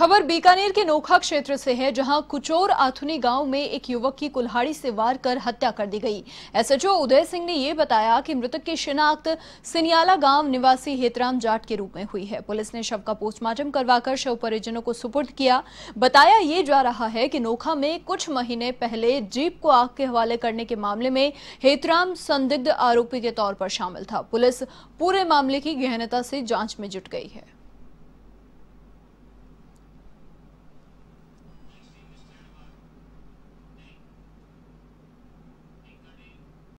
खबर बीकानेर के नोखा क्षेत्र से है जहां कुचोर आथुनी गांव में एक युवक की कुल्हाड़ी से वार कर हत्या कर दी गई एसएचओ उदय सिंह ने यह बताया कि मृतक की शिनाख्त सिनियाला गांव निवासी हेतराम जाट के रूप में हुई है पुलिस ने शव का पोस्टमार्टम करवाकर शव परिजनों को सुपुर्द किया बताया ये जा रहा है कि नोखा में कुछ महीने पहले जीप को आग के हवाले करने के मामले में हेतराम संदिग्ध आरोपी के तौर पर शामिल था पुलिस पूरे मामले की गहनता से जांच में जुट गई है